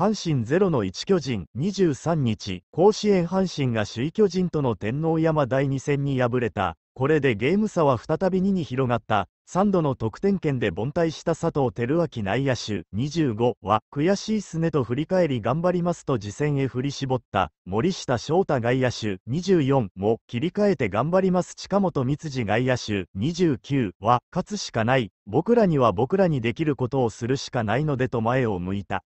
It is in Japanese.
阪神0の1巨人23日、甲子園阪神が首位巨人との天皇山第2戦に敗れた、これでゲーム差は再び2に広がった、3度の得点圏で凡退した佐藤輝明内野手25は、悔しいすねと振り返り頑張りますと次戦へ振り絞った、森下翔太外野手24も、切り替えて頑張ります近本光次外野手29は、勝つしかない、僕らには僕らにできることをするしかないのでと前を向いた。